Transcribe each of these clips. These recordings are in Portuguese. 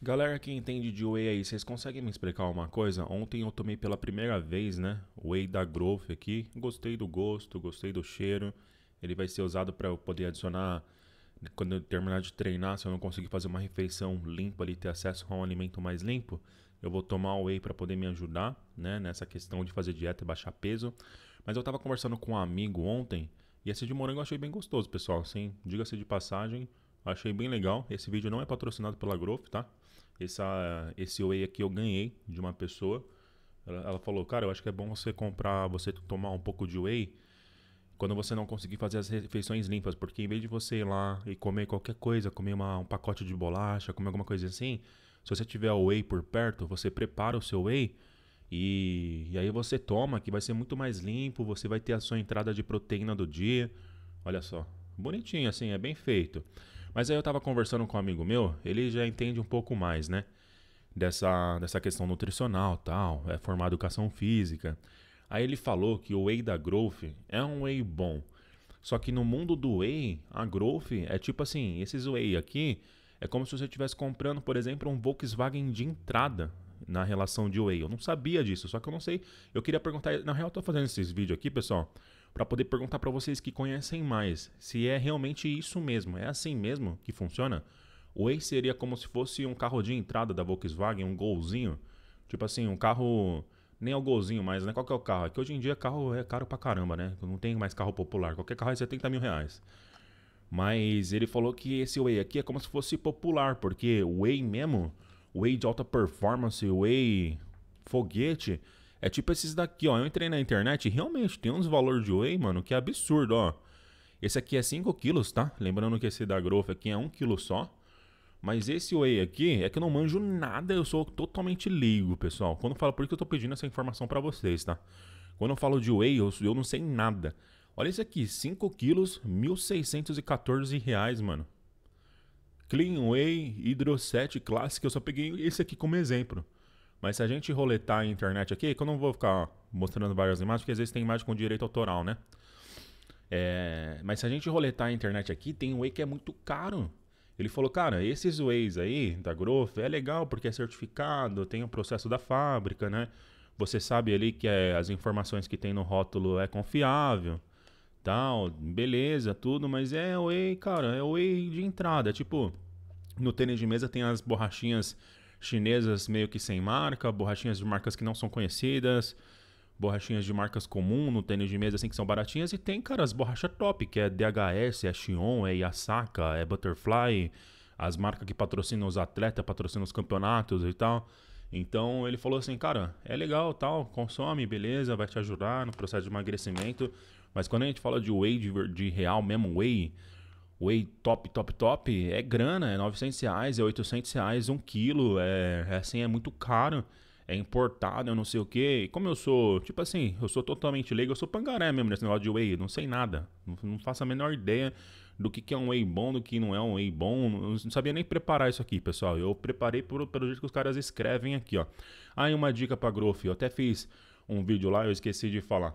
Galera que entende de whey aí, vocês conseguem me explicar uma coisa? Ontem eu tomei pela primeira vez, né? Whey da Growth aqui. Gostei do gosto, gostei do cheiro. Ele vai ser usado para eu poder adicionar quando eu terminar de treinar, se eu não conseguir fazer uma refeição limpa ali, ter acesso a um alimento mais limpo, eu vou tomar o whey para poder me ajudar, né, nessa questão de fazer dieta e baixar peso. Mas eu estava conversando com um amigo ontem e esse de morango eu achei bem gostoso, pessoal. Sim, diga-se de passagem, achei bem legal. Esse vídeo não é patrocinado pela Growth, tá? Essa, esse whey aqui eu ganhei de uma pessoa. Ela, ela, falou, cara, eu acho que é bom você comprar, você tomar um pouco de whey quando você não conseguir fazer as refeições limpas, porque em vez de você ir lá e comer qualquer coisa, comer uma, um pacote de bolacha, comer alguma coisa assim, se você tiver o whey por perto, você prepara o seu whey e, e aí você toma, que vai ser muito mais limpo, você vai ter a sua entrada de proteína do dia. Olha só, bonitinho assim, é bem feito. Mas aí eu tava conversando com um amigo meu, ele já entende um pouco mais, né? Dessa, dessa questão nutricional tal, é formar educação física. Aí ele falou que o whey da Growth é um whey bom. Só que no mundo do whey, a Growth é tipo assim, esses whey aqui é como se você estivesse comprando, por exemplo, um Volkswagen de entrada na relação de whey. Eu não sabia disso, só que eu não sei. Eu queria perguntar, na real eu tô fazendo esses vídeos aqui, pessoal, para poder perguntar para vocês que conhecem mais se é realmente isso mesmo, é assim mesmo que funciona? O Ace seria como se fosse um carro de entrada da Volkswagen, um golzinho. Tipo assim, um carro. Nem é o golzinho mais, né? Qual que é o carro? É que hoje em dia carro é caro pra caramba, né? Não tem mais carro popular. Qualquer carro é 70 mil reais. Mas ele falou que esse Way aqui é como se fosse popular, porque o Way mesmo, o Way de alta performance, o Way foguete, é tipo esses daqui, ó. Eu entrei na internet e realmente tem uns valores de whey, mano, que é absurdo, ó. Esse aqui é 5 quilos, tá? Lembrando que esse da Growth aqui é 1 quilo só. Mas esse whey aqui é que eu não manjo nada, eu sou totalmente leigo, pessoal. Quando eu falo, por que eu tô pedindo essa informação para vocês, tá? Quando eu falo de whey, eu, eu não sei nada. Olha esse aqui, 5 quilos, 1.614 reais, mano. Clean Whey Hydro 7 Classic, eu só peguei esse aqui como exemplo. Mas se a gente roletar a internet aqui, que eu não vou ficar mostrando várias imagens, porque às vezes tem imagem com direito autoral, né? É, mas se a gente roletar a internet aqui, tem um Whey que é muito caro. Ele falou, cara, esses Wheys aí da Growth é legal porque é certificado, tem o processo da fábrica, né? Você sabe ali que é, as informações que tem no rótulo é confiável, tal, beleza, tudo, mas é Whey, cara, é Whey de entrada. Tipo, no tênis de mesa tem as borrachinhas chinesas meio que sem marca, borrachinhas de marcas que não são conhecidas, borrachinhas de marcas comum no tênis de mesa assim que são baratinhas e tem, cara, as borrachas top, que é DHS, é Xion, é Yasaka, é Butterfly, as marcas que patrocinam os atletas, patrocinam os campeonatos e tal. Então ele falou assim, cara, é legal, tal, consome, beleza, vai te ajudar no processo de emagrecimento. Mas quando a gente fala de whey de, de real mesmo, whey, whey top, top, top, é grana, é 900 reais, é 800 reais um quilo, é, é, assim, é muito caro, é importado, eu não sei o que. como eu sou, tipo assim, eu sou totalmente leigo, eu sou pangaré mesmo nesse negócio de whey, não sei nada, não, faço a menor ideia do que, que é um whey bom, do que não é um whey bom, eu não sabia nem preparar isso aqui, pessoal, eu preparei por, pelo jeito que os caras escrevem aqui, ó. Aí ah, uma dica pra Grof, eu até fiz um vídeo lá, eu esqueci de falar.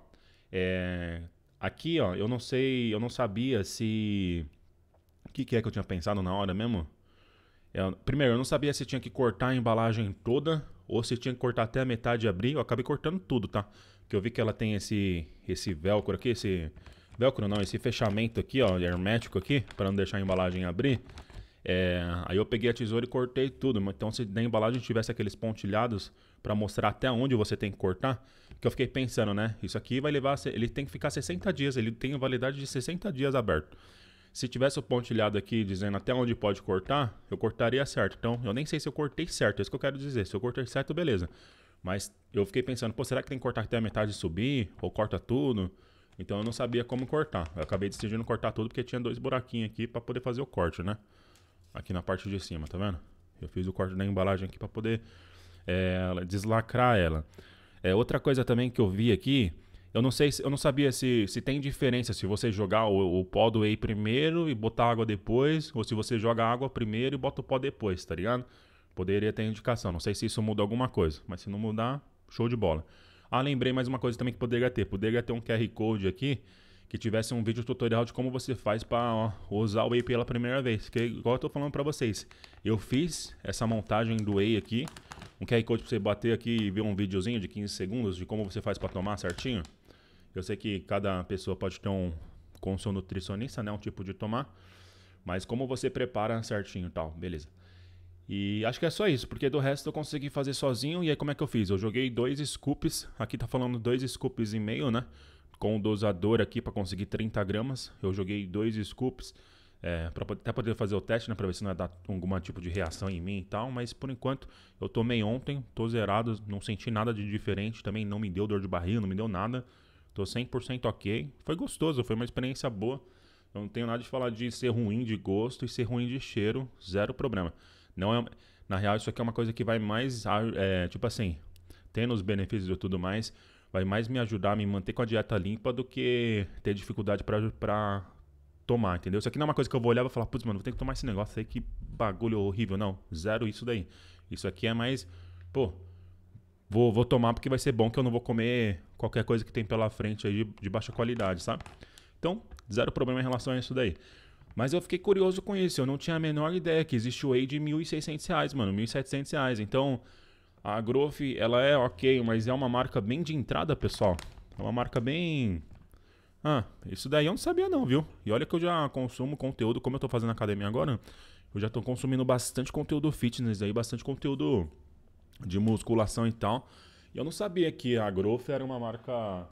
É, aqui, ó, eu não sei, eu não sabia se que, que é que eu tinha pensado na hora mesmo? Eu, é, primeiro, eu não sabia se tinha que cortar a embalagem toda ou se tinha que cortar até a metade e abrir. Eu acabei cortando tudo, tá? Porque eu vi que ela tem esse, esse velcro aqui, esse... Velcro não, esse fechamento aqui, ó, hermético aqui, para não deixar a embalagem abrir. É, aí eu peguei a tesoura e cortei tudo. Então, se na embalagem tivesse aqueles pontilhados para mostrar até onde você tem que cortar, que eu fiquei pensando, né? Isso aqui vai levar. Ele tem que ficar 60 dias, ele tem validade de 60 dias aberto. Se tivesse o pontilhado aqui dizendo até onde pode cortar, eu cortaria certo. Então, eu nem sei se eu cortei certo, é isso que eu quero dizer. Se eu cortei certo, beleza. Mas eu fiquei pensando, pô, será que tem que cortar até a metade e subir? Ou corta tudo? Então eu não sabia como cortar. Eu acabei decidindo cortar tudo porque tinha dois buraquinhos aqui para poder fazer o corte, né? Aqui na parte de cima, tá vendo? Eu fiz o corte da embalagem aqui para poder é, deslacrar ela. É, outra coisa também que eu vi aqui eu não sei, eu não sabia se, se tem diferença se você jogar o, o pó do whey primeiro e botar água depois, ou se você joga água primeiro e bota o pó depois, tá ligado? Poderia ter indicação. Não sei se isso muda alguma coisa, mas se não mudar, show de bola. Ah, lembrei mais uma coisa também que poderia ter. Poderia ter um QR Code aqui que tivesse um vídeo tutorial de como você faz para usar o Whey pela primeira vez. Que igual eu tô falando para vocês, eu fiz essa montagem do Whey aqui, um QR Code para você bater aqui e ver um videozinho de 15 segundos de como você faz para tomar certinho. Eu sei que cada pessoa pode ter um com seu nutricionista, né, um tipo de tomar, mas como você prepara certinho, tal, beleza. E acho que é só isso, porque do resto eu consegui fazer sozinho. E aí como é que eu fiz? Eu joguei dois scoops, aqui tá falando dois scoops e meio, né? Com o dosador aqui para conseguir 30 gramas. Eu joguei dois scoops é, para até poder fazer o teste, né? Pra ver se não ia dar algum tipo de reação em mim e tal. Mas por enquanto eu tomei ontem, tô zerado, não senti nada de diferente também. Não me deu dor de barriga, não me deu nada. Tô 100% ok. Foi gostoso, foi uma experiência boa. Eu não tenho nada de falar de ser ruim de gosto e ser ruim de cheiro, zero problema. Não é, na real, isso aqui é uma coisa que vai mais, é, tipo assim, tendo os benefícios e tudo mais, vai mais me ajudar a me manter com a dieta limpa do que ter dificuldade para tomar, entendeu? Isso aqui não é uma coisa que eu vou olhar e vou falar, putz, mano, vou ter que tomar esse negócio aí, que bagulho horrível. Não, zero isso daí. Isso aqui é mais, pô, vou, vou tomar porque vai ser bom que eu não vou comer qualquer coisa que tem pela frente aí de, de baixa qualidade, sabe? Então, zero problema em relação a isso daí. Mas eu fiquei curioso com isso, eu não tinha a menor ideia que existe o Whey de R$ 1.600, mano, R$ 1.700. Então, a Growth, ela é ok, mas é uma marca bem de entrada, pessoal. É uma marca bem... Ah, isso daí eu não sabia não, viu? E olha que eu já consumo conteúdo, como eu tô fazendo academia agora, eu já tô consumindo bastante conteúdo fitness aí, bastante conteúdo de musculação e tal. E eu não sabia que a Growth era uma marca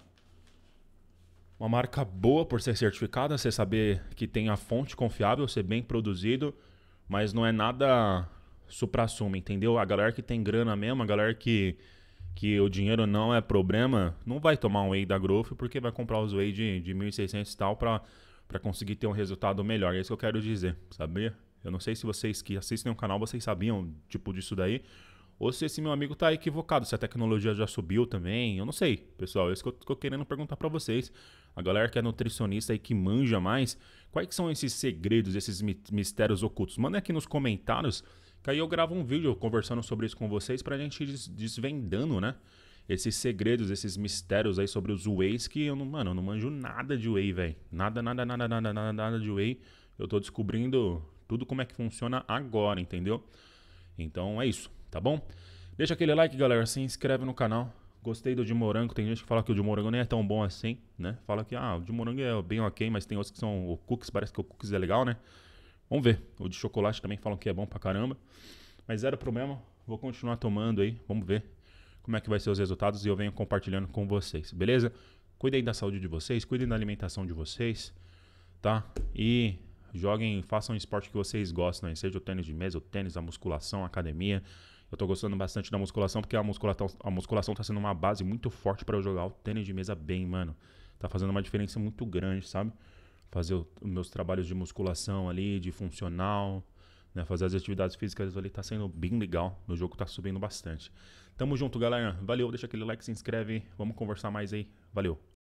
uma marca boa por ser certificada, você saber que tem a fonte confiável, ser bem produzido, mas não é nada supra-sumo, entendeu? A galera que tem grana mesmo, a galera que, que o dinheiro não é problema, não vai tomar um whey da Growth porque vai comprar os whey de, de 1.600 e tal para conseguir ter um resultado melhor. É isso que eu quero dizer, sabia? Eu não sei se vocês que assistem o canal, vocês sabiam, tipo, disso daí, ou se esse meu amigo está equivocado, se a tecnologia já subiu também, eu não sei, pessoal, é isso que eu tô querendo perguntar para vocês. A galera que é nutricionista e que manja mais, quais são esses segredos, esses mistérios ocultos? Manda aqui nos comentários, que aí eu gravo um vídeo conversando sobre isso com vocês para a gente ir desvendando, né? Esses segredos, esses mistérios aí sobre os whey's que eu não, mano, eu não manjo nada de whey, velho. Nada, nada, nada, nada, nada, nada de whey. Eu tô descobrindo tudo como é que funciona agora, entendeu? Então é isso tá bom? Deixa aquele like, galera, se inscreve no canal. Gostei do de morango, tem gente que fala que o de morango nem é tão bom assim, né? Fala que, ah, o de morango é bem ok, mas tem outros que são o cookies, parece que o cookies é legal, né? Vamos ver. O de chocolate também falam que é bom pra caramba. Mas zero problema, vou continuar tomando aí, vamos ver como é que vai ser os resultados e eu venho compartilhando com vocês, beleza? Cuidem da saúde de vocês, cuidem da alimentação de vocês, tá? E joguem, façam esporte que vocês gostam, né? seja o tênis de mesa, o tênis, a musculação, a academia, eu tô gostando bastante da musculação, porque a musculação, a musculação tá sendo uma base muito forte para eu jogar o tênis de mesa bem, mano. Tá fazendo uma diferença muito grande, sabe? Fazer os meus trabalhos de musculação ali, de funcional, né? Fazer as atividades físicas ali tá sendo bem legal. Meu jogo tá subindo bastante. Tamo junto, galera. Valeu, deixa aquele like, se inscreve. Vamos conversar mais aí. Valeu.